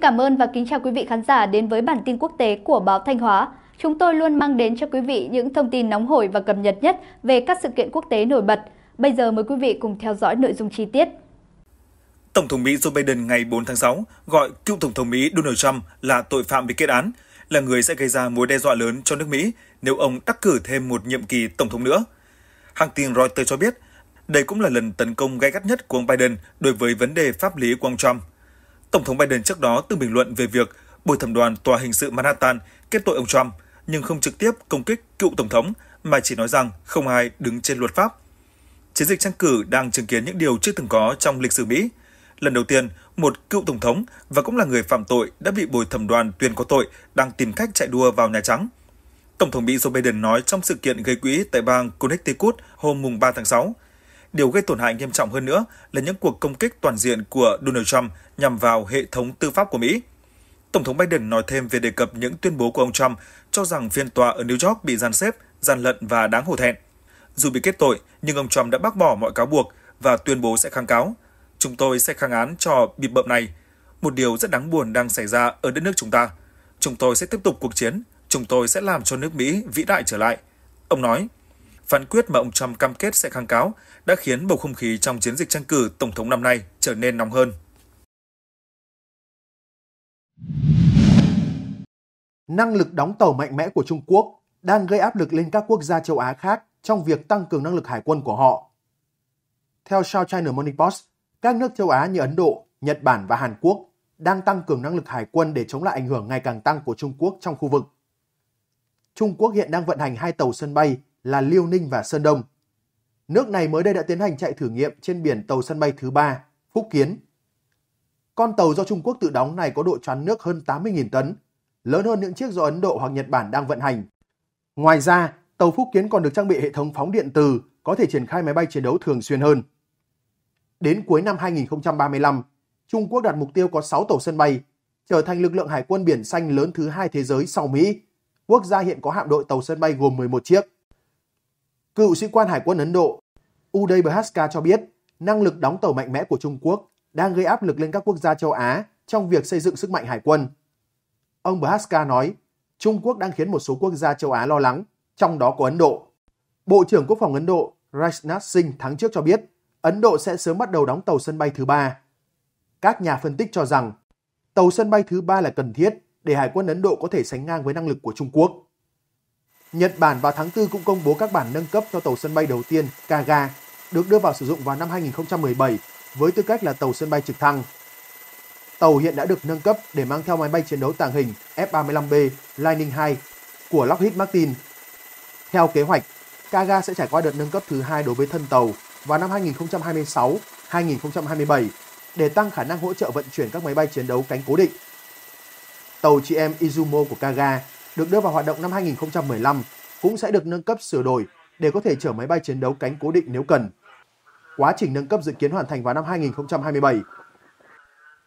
cảm ơn và kính chào quý vị khán giả đến với bản tin quốc tế của báo Thanh Hóa. Chúng tôi luôn mang đến cho quý vị những thông tin nóng hổi và cập nhật nhất về các sự kiện quốc tế nổi bật. Bây giờ mời quý vị cùng theo dõi nội dung chi tiết. Tổng thống Mỹ Joe Biden ngày 4 tháng 6 gọi cựu Tổng thống Mỹ Donald Trump là tội phạm bị kết án, là người sẽ gây ra mối đe dọa lớn cho nước Mỹ nếu ông đắc cử thêm một nhiệm kỳ Tổng thống nữa. Hãng tin Reuters cho biết, đây cũng là lần tấn công gay gắt nhất của ông Biden đối với vấn đề pháp lý của ông Trump – Tổng thống Biden trước đó từng bình luận về việc bồi thẩm đoàn tòa hình sự Manhattan kết tội ông Trump, nhưng không trực tiếp công kích cựu tổng thống mà chỉ nói rằng không ai đứng trên luật pháp. Chiến dịch tranh cử đang chứng kiến những điều chưa từng có trong lịch sử Mỹ. Lần đầu tiên, một cựu tổng thống và cũng là người phạm tội đã bị bồi thẩm đoàn tuyên có tội đang tìm cách chạy đua vào Nhà Trắng. Tổng thống Mỹ Joe Biden nói trong sự kiện gây quỹ tại bang Connecticut hôm mùng 3 tháng 6 Điều gây tổn hại nghiêm trọng hơn nữa là những cuộc công kích toàn diện của Donald Trump nhằm vào hệ thống tư pháp của Mỹ. Tổng thống Biden nói thêm về đề cập những tuyên bố của ông Trump cho rằng phiên tòa ở New York bị gian xếp, gian lận và đáng hổ thẹn. Dù bị kết tội, nhưng ông Trump đã bác bỏ mọi cáo buộc và tuyên bố sẽ kháng cáo. Chúng tôi sẽ kháng án cho bị bợm này. Một điều rất đáng buồn đang xảy ra ở đất nước chúng ta. Chúng tôi sẽ tiếp tục cuộc chiến. Chúng tôi sẽ làm cho nước Mỹ vĩ đại trở lại. Ông nói, phán quyết mà ông Trump cam kết sẽ kháng cáo đã khiến bầu không khí trong chiến dịch tranh cử tổng thống năm nay trở nên nóng hơn. Năng lực đóng tàu mạnh mẽ của Trung Quốc đang gây áp lực lên các quốc gia châu Á khác trong việc tăng cường năng lực hải quân của họ. Theo South China Morning Post, các nước châu Á như Ấn Độ, Nhật Bản và Hàn Quốc đang tăng cường năng lực hải quân để chống lại ảnh hưởng ngày càng tăng của Trung Quốc trong khu vực. Trung Quốc hiện đang vận hành hai tàu sân bay là Liêu Ninh và Sơn Đông. Nước này mới đây đã tiến hành chạy thử nghiệm trên biển tàu sân bay thứ ba Phúc Kiến. Con tàu do Trung Quốc tự đóng này có độ choán nước hơn 80.000 tấn, lớn hơn những chiếc do Ấn Độ hoặc Nhật Bản đang vận hành. Ngoài ra, tàu Phúc Kiến còn được trang bị hệ thống phóng điện từ có thể triển khai máy bay chiến đấu thường xuyên hơn. Đến cuối năm 2035, Trung Quốc đặt mục tiêu có 6 tàu sân bay, trở thành lực lượng hải quân biển xanh lớn thứ hai thế giới sau Mỹ. Quốc gia hiện có hạm đội tàu sân bay gồm 11 chiếc cựu sĩ quan Hải quân Ấn Độ Uday Bhaskar cho biết năng lực đóng tàu mạnh mẽ của Trung Quốc đang gây áp lực lên các quốc gia châu Á trong việc xây dựng sức mạnh hải quân. Ông Bhaskar nói, Trung Quốc đang khiến một số quốc gia châu Á lo lắng, trong đó có Ấn Độ. Bộ trưởng Quốc phòng Ấn Độ Rajnath Singh tháng trước cho biết Ấn Độ sẽ sớm bắt đầu đóng tàu sân bay thứ ba. Các nhà phân tích cho rằng tàu sân bay thứ ba là cần thiết để Hải quân Ấn Độ có thể sánh ngang với năng lực của Trung Quốc. Nhật Bản vào tháng 4 cũng công bố các bản nâng cấp cho tàu sân bay đầu tiên Kaga, được đưa vào sử dụng vào năm 2017 với tư cách là tàu sân bay trực thăng. Tàu hiện đã được nâng cấp để mang theo máy bay chiến đấu tàng hình F-35B Lightning II của Lockheed Martin. Theo kế hoạch, Kaga sẽ trải qua đợt nâng cấp thứ hai đối với thân tàu vào năm 2026-2027 để tăng khả năng hỗ trợ vận chuyển các máy bay chiến đấu cánh cố định. Tàu chị em Izumo của Kaga được đưa vào hoạt động năm 2015 cũng sẽ được nâng cấp sửa đổi để có thể chở máy bay chiến đấu cánh cố định nếu cần. Quá trình nâng cấp dự kiến hoàn thành vào năm 2027.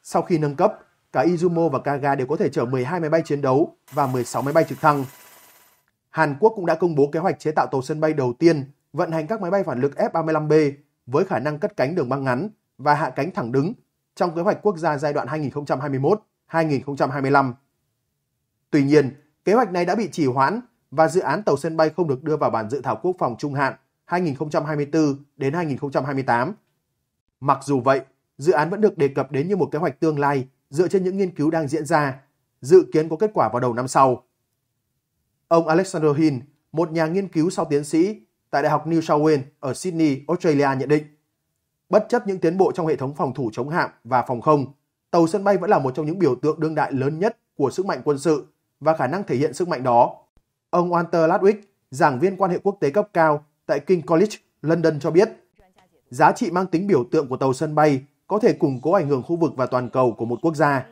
Sau khi nâng cấp, cả Izumo và Kaga đều có thể chở 12 máy bay chiến đấu và 16 máy bay trực thăng. Hàn Quốc cũng đã công bố kế hoạch chế tạo tàu sân bay đầu tiên vận hành các máy bay phản lực F-35B với khả năng cất cánh đường băng ngắn và hạ cánh thẳng đứng trong kế hoạch quốc gia giai đoạn 2021-2025. Tuy nhiên, Kế hoạch này đã bị trì hoãn và dự án tàu sân bay không được đưa vào bản dự thảo quốc phòng trung hạn 2024 đến 2028. Mặc dù vậy, dự án vẫn được đề cập đến như một kế hoạch tương lai dựa trên những nghiên cứu đang diễn ra, dự kiến có kết quả vào đầu năm sau. Ông Alexander Hill, một nhà nghiên cứu sau tiến sĩ tại Đại học New South Wales ở Sydney, Australia nhận định, bất chấp những tiến bộ trong hệ thống phòng thủ chống hạm và phòng không, tàu sân bay vẫn là một trong những biểu tượng đương đại lớn nhất của sức mạnh quân sự và khả năng thể hiện sức mạnh đó. Ông Walter Ludwig, giảng viên quan hệ quốc tế cấp cao tại King College, London cho biết, giá trị mang tính biểu tượng của tàu sân bay có thể củng cố ảnh hưởng khu vực và toàn cầu của một quốc gia.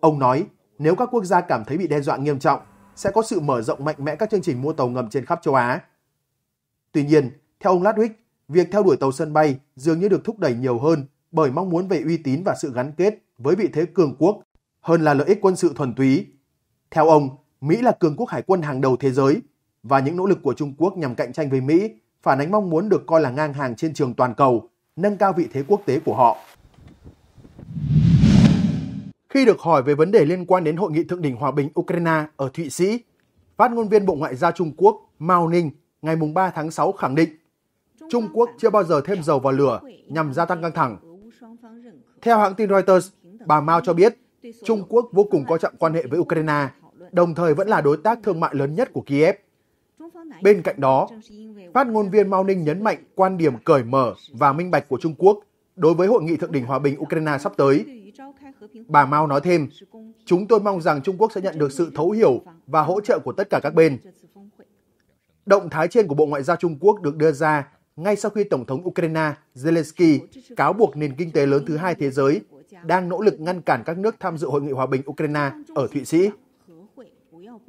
Ông nói, nếu các quốc gia cảm thấy bị đe dọa nghiêm trọng, sẽ có sự mở rộng mạnh mẽ các chương trình mua tàu ngầm trên khắp châu Á. Tuy nhiên, theo ông Ludwig, việc theo đuổi tàu sân bay dường như được thúc đẩy nhiều hơn bởi mong muốn về uy tín và sự gắn kết với vị thế cường quốc hơn là lợi ích quân sự thuần túy theo ông, Mỹ là cường quốc hải quân hàng đầu thế giới và những nỗ lực của Trung Quốc nhằm cạnh tranh với Mỹ phản ánh mong muốn được coi là ngang hàng trên trường toàn cầu, nâng cao vị thế quốc tế của họ. Khi được hỏi về vấn đề liên quan đến hội nghị thượng đỉnh hòa bình Ukraine ở Thụy Sĩ, phát ngôn viên Bộ Ngoại giao Trung Quốc Mao Ninh ngày 3 tháng 6 khẳng định Trung Quốc chưa bao giờ thêm dầu vào lửa nhằm gia tăng căng thẳng. Theo hãng tin Reuters, bà Mao cho biết Trung Quốc vô cùng coi trọng quan hệ với Ukraine, đồng thời vẫn là đối tác thương mại lớn nhất của Kiev. Bên cạnh đó, phát ngôn viên Mao Ninh nhấn mạnh quan điểm cởi mở và minh bạch của Trung Quốc đối với hội nghị thượng đỉnh hòa bình Ukraine sắp tới. Bà Mao nói thêm, chúng tôi mong rằng Trung Quốc sẽ nhận được sự thấu hiểu và hỗ trợ của tất cả các bên. Động thái trên của Bộ Ngoại giao Trung Quốc được đưa ra ngay sau khi Tổng thống Ukraine Zelensky cáo buộc nền kinh tế lớn thứ hai thế giới đang nỗ lực ngăn cản các nước tham dự hội nghị hòa bình Ukraine ở Thụy Sĩ.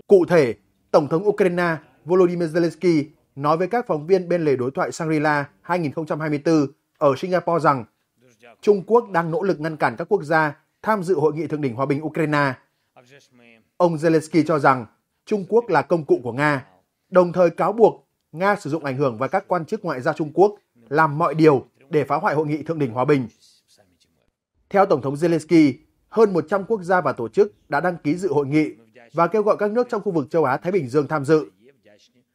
Cụ thể, Tổng thống Ukraine Volodymyr Zelensky nói với các phóng viên bên lề đối thoại Shangri-La 2024 ở Singapore rằng Trung Quốc đang nỗ lực ngăn cản các quốc gia tham dự hội nghị thượng đỉnh hòa bình Ukraine. Ông Zelensky cho rằng Trung Quốc là công cụ của Nga, đồng thời cáo buộc Nga sử dụng ảnh hưởng và các quan chức ngoại giao Trung Quốc làm mọi điều để phá hoại hội nghị thượng đỉnh hòa bình. Theo Tổng thống Zelensky, hơn 100 quốc gia và tổ chức đã đăng ký dự hội nghị và kêu gọi các nước trong khu vực châu Á-Thái Bình Dương tham dự.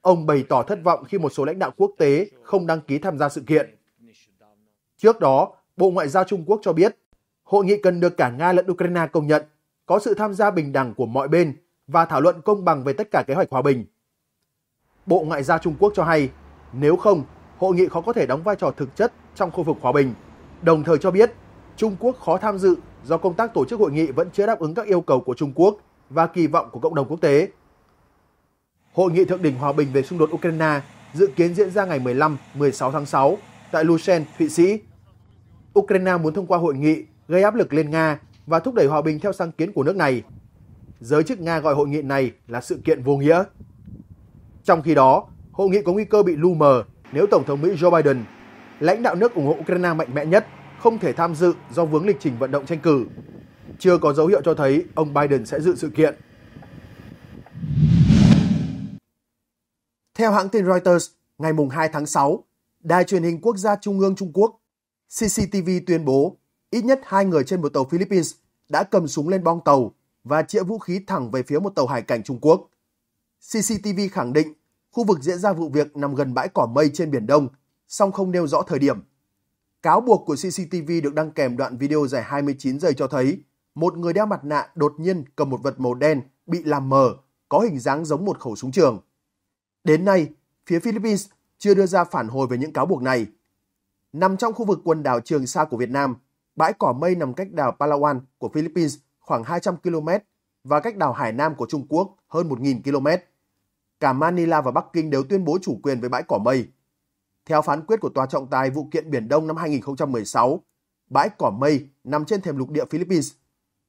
Ông bày tỏ thất vọng khi một số lãnh đạo quốc tế không đăng ký tham gia sự kiện. Trước đó, Bộ Ngoại giao Trung Quốc cho biết, hội nghị cần được cả Nga lẫn Ukraine công nhận, có sự tham gia bình đẳng của mọi bên và thảo luận công bằng về tất cả kế hoạch hòa bình. Bộ Ngoại giao Trung Quốc cho hay, nếu không, hội nghị khó có thể đóng vai trò thực chất trong khu vực hòa bình, đồng thời cho biết Trung Quốc khó tham dự do công tác tổ chức hội nghị vẫn chưa đáp ứng các yêu cầu của Trung Quốc và kỳ vọng của cộng đồng quốc tế. Hội nghị thượng đỉnh hòa bình về xung đột Ukraine dự kiến diễn ra ngày 15-16 tháng 6 tại Lucerne, Thụy Sĩ. Ukraine muốn thông qua hội nghị gây áp lực lên Nga và thúc đẩy hòa bình theo sáng kiến của nước này. Giới chức Nga gọi hội nghị này là sự kiện vô nghĩa. Trong khi đó, hội nghị có nguy cơ bị lu mờ nếu Tổng thống Mỹ Joe Biden, lãnh đạo nước ủng hộ Ukraine mạnh mẽ nhất, không thể tham dự do vướng lịch trình vận động tranh cử. Chưa có dấu hiệu cho thấy ông Biden sẽ dự sự kiện. Theo hãng tin Reuters, ngày 2 tháng 6, Đài truyền hình quốc gia Trung ương Trung Quốc CCTV tuyên bố ít nhất hai người trên một tàu Philippines đã cầm súng lên bong tàu và chĩa vũ khí thẳng về phía một tàu hải cảnh Trung Quốc. CCTV khẳng định khu vực diễn ra vụ việc nằm gần bãi cỏ mây trên Biển Đông, song không nêu rõ thời điểm. Cáo buộc của CCTV được đăng kèm đoạn video dài 29 giây cho thấy một người đeo mặt nạ đột nhiên cầm một vật màu đen bị làm mờ, có hình dáng giống một khẩu súng trường. Đến nay, phía Philippines chưa đưa ra phản hồi về những cáo buộc này. Nằm trong khu vực quần đảo Trường Sa của Việt Nam, bãi cỏ mây nằm cách đảo Palawan của Philippines khoảng 200 km và cách đảo Hải Nam của Trung Quốc hơn 1.000 km. Cả Manila và Bắc Kinh đều tuyên bố chủ quyền với bãi cỏ mây theo phán quyết của Tòa trọng tài vụ kiện Biển Đông năm 2016, bãi cỏ mây nằm trên thềm lục địa Philippines.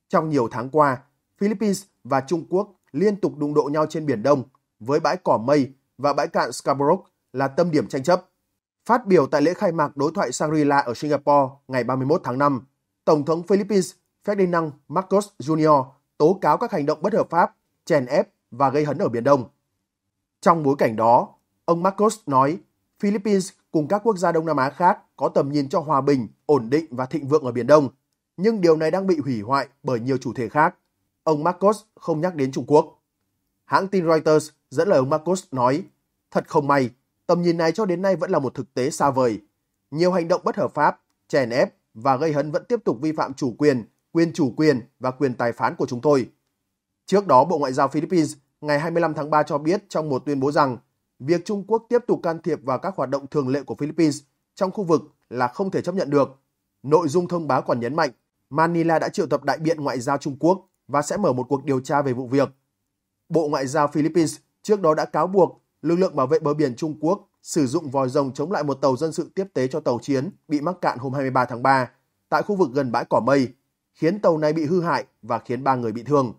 Trong nhiều tháng qua, Philippines và Trung Quốc liên tục đụng độ nhau trên Biển Đông với bãi cỏ mây và bãi cạn Scarborough là tâm điểm tranh chấp. Phát biểu tại lễ khai mạc đối thoại Shangri-La ở Singapore ngày 31 tháng 5, Tổng thống Philippines Ferdinand Marcos Jr. tố cáo các hành động bất hợp pháp, chèn ép và gây hấn ở Biển Đông. Trong bối cảnh đó, ông Marcos nói Philippines cùng các quốc gia Đông Nam Á khác có tầm nhìn cho hòa bình, ổn định và thịnh vượng ở Biển Đông, nhưng điều này đang bị hủy hoại bởi nhiều chủ thể khác. Ông Marcos không nhắc đến Trung Quốc. Hãng tin Reuters dẫn lời ông Marcos nói, thật không may, tầm nhìn này cho đến nay vẫn là một thực tế xa vời. Nhiều hành động bất hợp pháp, chèn ép và gây hấn vẫn tiếp tục vi phạm chủ quyền, quyền chủ quyền và quyền tài phán của chúng tôi. Trước đó, Bộ Ngoại giao Philippines ngày 25 tháng 3 cho biết trong một tuyên bố rằng việc Trung Quốc tiếp tục can thiệp vào các hoạt động thường lệ của Philippines trong khu vực là không thể chấp nhận được. Nội dung thông báo còn nhấn mạnh Manila đã triệu tập đại biện ngoại giao Trung Quốc và sẽ mở một cuộc điều tra về vụ việc. Bộ Ngoại giao Philippines trước đó đã cáo buộc lực lượng bảo vệ bờ biển Trung Quốc sử dụng vòi rồng chống lại một tàu dân sự tiếp tế cho tàu chiến bị mắc cạn hôm 23 tháng 3 tại khu vực gần bãi Cỏ Mây, khiến tàu này bị hư hại và khiến ba người bị thương.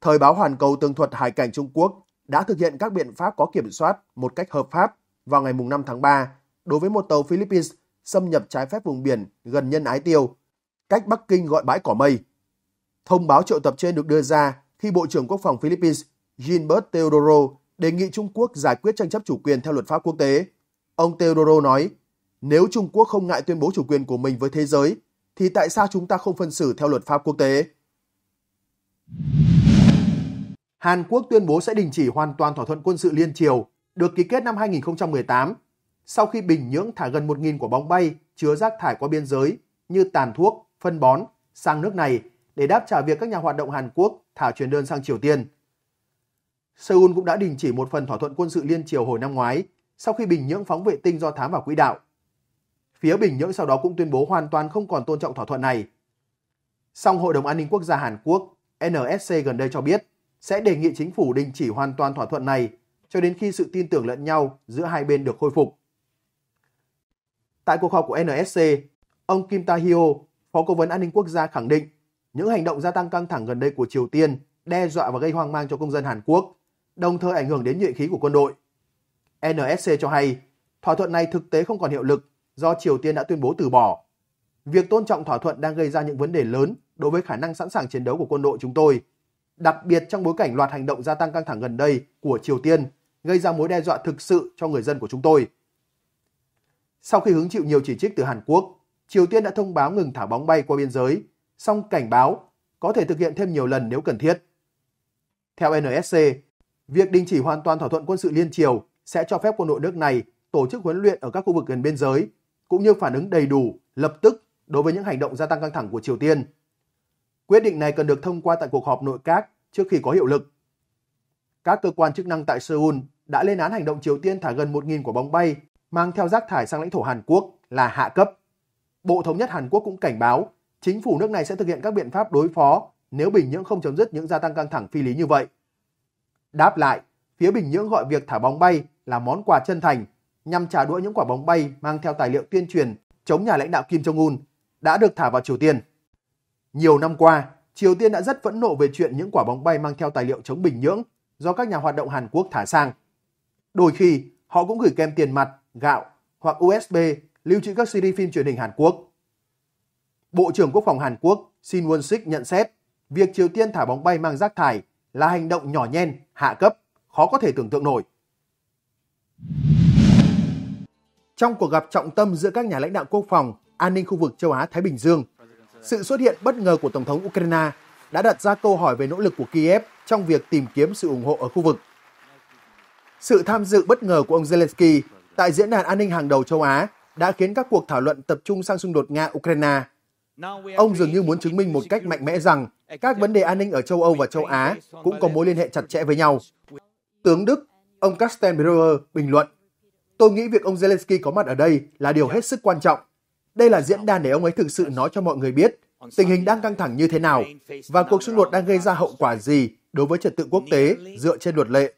Thời báo Hoàn Cầu tường thuật hải cảnh Trung Quốc đã thực hiện các biện pháp có kiểm soát một cách hợp pháp vào ngày 5 tháng 3 đối với một tàu Philippines xâm nhập trái phép vùng biển gần nhân ái tiêu, cách Bắc Kinh gọi bãi cỏ mây. Thông báo triệu tập trên được đưa ra khi Bộ trưởng Quốc phòng Philippines Gilbert Teodoro đề nghị Trung Quốc giải quyết tranh chấp chủ quyền theo luật pháp quốc tế. Ông Teodoro nói, nếu Trung Quốc không ngại tuyên bố chủ quyền của mình với thế giới, thì tại sao chúng ta không phân xử theo luật pháp quốc tế? Hàn Quốc tuyên bố sẽ đình chỉ hoàn toàn thỏa thuận quân sự liên triều được ký kết năm 2018 sau khi Bình Nhưỡng thả gần 1.000 quả bóng bay chứa rác thải qua biên giới như tàn thuốc, phân bón sang nước này để đáp trả việc các nhà hoạt động Hàn Quốc thả truyền đơn sang Triều Tiên. Seoul cũng đã đình chỉ một phần thỏa thuận quân sự liên triều hồi năm ngoái sau khi Bình Nhưỡng phóng vệ tinh do thám vào quỹ đạo. Phía Bình Nhưỡng sau đó cũng tuyên bố hoàn toàn không còn tôn trọng thỏa thuận này. Song Hội đồng An ninh Quốc gia Hàn Quốc NSC gần đây cho biết sẽ đề nghị chính phủ đình chỉ hoàn toàn thỏa thuận này cho đến khi sự tin tưởng lẫn nhau giữa hai bên được khôi phục. Tại cuộc họp của NSC, ông Kim Ta-hyo, Phó Cố vấn An ninh Quốc gia khẳng định những hành động gia tăng căng thẳng gần đây của Triều Tiên đe dọa và gây hoang mang cho công dân Hàn Quốc, đồng thời ảnh hưởng đến nhuệ khí của quân đội. NSC cho hay thỏa thuận này thực tế không còn hiệu lực do Triều Tiên đã tuyên bố từ bỏ. Việc tôn trọng thỏa thuận đang gây ra những vấn đề lớn đối với khả năng sẵn sàng chiến đấu của quân đội chúng tôi đặc biệt trong bối cảnh loạt hành động gia tăng căng thẳng gần đây của Triều Tiên gây ra mối đe dọa thực sự cho người dân của chúng tôi. Sau khi hứng chịu nhiều chỉ trích từ Hàn Quốc, Triều Tiên đã thông báo ngừng thả bóng bay qua biên giới, song cảnh báo có thể thực hiện thêm nhiều lần nếu cần thiết. Theo NSC, việc đình chỉ hoàn toàn thỏa thuận quân sự liên triều sẽ cho phép quân đội nước này tổ chức huấn luyện ở các khu vực gần biên giới, cũng như phản ứng đầy đủ, lập tức đối với những hành động gia tăng căng thẳng của Triều Tiên. Quyết định này cần được thông qua tại cuộc họp nội các trước khi có hiệu lực. Các cơ quan chức năng tại Seoul đã lên án hành động Triều Tiên thả gần 1.000 quả bóng bay mang theo rác thải sang lãnh thổ Hàn Quốc là hạ cấp. Bộ Thống nhất Hàn Quốc cũng cảnh báo chính phủ nước này sẽ thực hiện các biện pháp đối phó nếu Bình Nhưỡng không chấm dứt những gia tăng căng thẳng phi lý như vậy. Đáp lại, phía Bình Nhưỡng gọi việc thả bóng bay là món quà chân thành nhằm trả đũa những quả bóng bay mang theo tài liệu tuyên truyền chống nhà lãnh đạo Kim Jong-un đã được thả vào Triều Tiên. Nhiều năm qua, Triều Tiên đã rất phẫn nộ về chuyện những quả bóng bay mang theo tài liệu chống Bình Nhưỡng do các nhà hoạt động Hàn Quốc thả sang. Đôi khi, họ cũng gửi kèm tiền mặt, gạo hoặc USB lưu trữ các series phim truyền hình Hàn Quốc. Bộ trưởng Quốc phòng Hàn Quốc Shin Won Sik nhận xét việc Triều Tiên thả bóng bay mang rác thải là hành động nhỏ nhen, hạ cấp, khó có thể tưởng tượng nổi. Trong cuộc gặp trọng tâm giữa các nhà lãnh đạo quốc phòng, an ninh khu vực châu Á-Thái Bình Dương – sự xuất hiện bất ngờ của Tổng thống Ukraine đã đặt ra câu hỏi về nỗ lực của Kiev trong việc tìm kiếm sự ủng hộ ở khu vực. Sự tham dự bất ngờ của ông Zelensky tại Diễn đàn An ninh hàng đầu châu Á đã khiến các cuộc thảo luận tập trung sang xung đột Nga-Ukraine. Ông dường như muốn chứng minh một cách mạnh mẽ rằng các vấn đề an ninh ở châu Âu và châu Á cũng có mối liên hệ chặt chẽ với nhau. Tướng Đức, ông Kastenbauer bình luận, Tôi nghĩ việc ông Zelensky có mặt ở đây là điều hết sức quan trọng đây là diễn đàn để ông ấy thực sự nói cho mọi người biết tình hình đang căng thẳng như thế nào và cuộc xung đột đang gây ra hậu quả gì đối với trật tự quốc tế dựa trên luật lệ,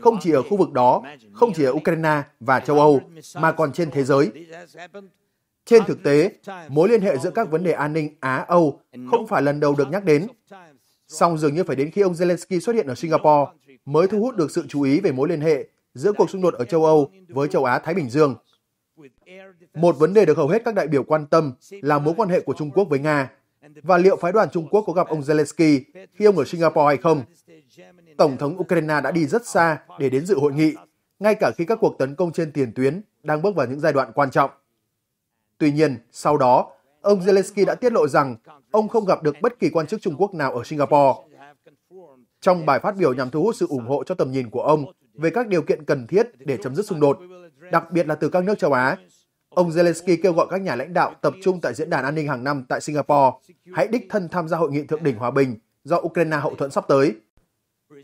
không chỉ ở khu vực đó, không chỉ ở Ukraine và châu Âu, mà còn trên thế giới. Trên thực tế, mối liên hệ giữa các vấn đề an ninh Á-Âu không phải lần đầu được nhắc đến. Song dường như phải đến khi ông Zelensky xuất hiện ở Singapore mới thu hút được sự chú ý về mối liên hệ giữa cuộc xung đột ở châu Âu với châu Á-Thái Bình Dương. Một vấn đề được hầu hết các đại biểu quan tâm là mối quan hệ của Trung Quốc với Nga và liệu phái đoàn Trung Quốc có gặp ông Zelensky khi ông ở Singapore hay không. Tổng thống Ukraine đã đi rất xa để đến dự hội nghị, ngay cả khi các cuộc tấn công trên tiền tuyến đang bước vào những giai đoạn quan trọng. Tuy nhiên, sau đó, ông Zelensky đã tiết lộ rằng ông không gặp được bất kỳ quan chức Trung Quốc nào ở Singapore trong bài phát biểu nhằm thu hút sự ủng hộ cho tầm nhìn của ông về các điều kiện cần thiết để chấm dứt xung đột, đặc biệt là từ các nước châu Á. Ông Zelensky kêu gọi các nhà lãnh đạo tập trung tại diễn đàn an ninh hàng năm tại Singapore, hãy đích thân tham gia hội nghị thượng đỉnh hòa bình do Ukraine hậu thuẫn sắp tới.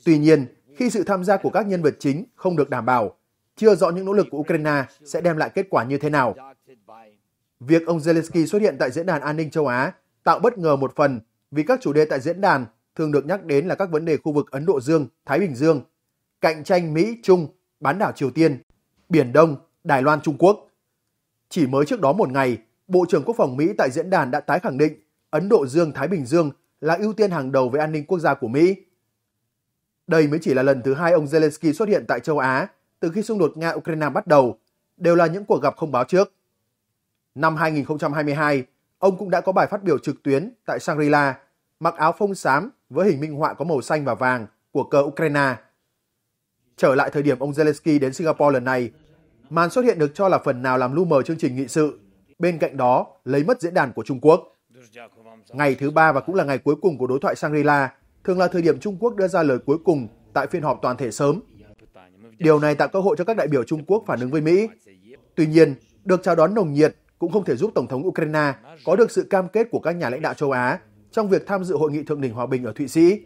Tuy nhiên, khi sự tham gia của các nhân vật chính không được đảm bảo, chưa rõ những nỗ lực của Ukraine sẽ đem lại kết quả như thế nào. Việc ông Zelensky xuất hiện tại diễn đàn an ninh châu Á tạo bất ngờ một phần vì các chủ đề tại diễn đàn thường được nhắc đến là các vấn đề khu vực Ấn Độ Dương, Thái Bình Dương, cạnh tranh Mỹ-Trung, bán đảo Triều Tiên, Biển Đông, Đài Loan Trung Quốc. Chỉ mới trước đó một ngày, Bộ trưởng Quốc phòng Mỹ tại diễn đàn đã tái khẳng định Ấn Độ Dương-Thái Bình Dương là ưu tiên hàng đầu về an ninh quốc gia của Mỹ. Đây mới chỉ là lần thứ hai ông Zelensky xuất hiện tại châu Á từ khi xung đột Nga-Ukraine bắt đầu, đều là những cuộc gặp không báo trước. Năm 2022, ông cũng đã có bài phát biểu trực tuyến tại Shangri-La mặc áo phông xám với hình minh họa có màu xanh và vàng của cờ Ukraine. Trở lại thời điểm ông Zelensky đến Singapore lần này, màn xuất hiện được cho là phần nào làm lu mờ chương trình nghị sự, bên cạnh đó lấy mất diễn đàn của Trung Quốc. Ngày thứ ba và cũng là ngày cuối cùng của đối thoại Shangri-La thường là thời điểm Trung Quốc đưa ra lời cuối cùng tại phiên họp toàn thể sớm. Điều này tạo cơ hội cho các đại biểu Trung Quốc phản ứng với Mỹ. Tuy nhiên, được chào đón nồng nhiệt cũng không thể giúp Tổng thống Ukraine có được sự cam kết của các nhà lãnh đạo châu Á trong việc tham dự hội nghị thượng đỉnh hòa bình ở Thụy Sĩ.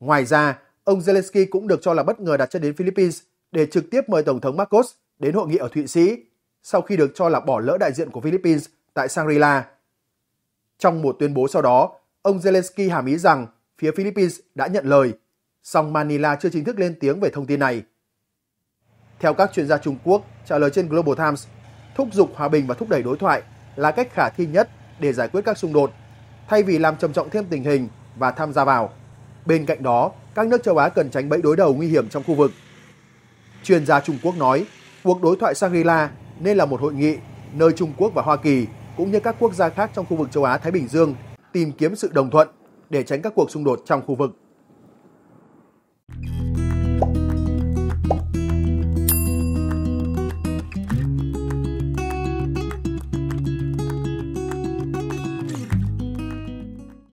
Ngoài ra, ông Zelensky cũng được cho là bất ngờ đặt chân đến Philippines để trực tiếp mời Tổng thống Marcos đến hội nghị ở Thụy Sĩ sau khi được cho là bỏ lỡ đại diện của Philippines tại Shangri-La. Trong một tuyên bố sau đó, ông Zelensky hàm ý rằng phía Philippines đã nhận lời, song Manila chưa chính thức lên tiếng về thông tin này. Theo các chuyên gia Trung Quốc trả lời trên Global Times, thúc giục hòa bình và thúc đẩy đối thoại là cách khả thi nhất để giải quyết các xung đột thay vì làm trầm trọng thêm tình hình và tham gia vào. Bên cạnh đó, các nước châu Á cần tránh bẫy đối đầu nguy hiểm trong khu vực. Chuyên gia Trung Quốc nói, cuộc đối thoại Shangri-La nên là một hội nghị nơi Trung Quốc và Hoa Kỳ cũng như các quốc gia khác trong khu vực châu Á Thái Bình Dương tìm kiếm sự đồng thuận để tránh các cuộc xung đột trong khu vực.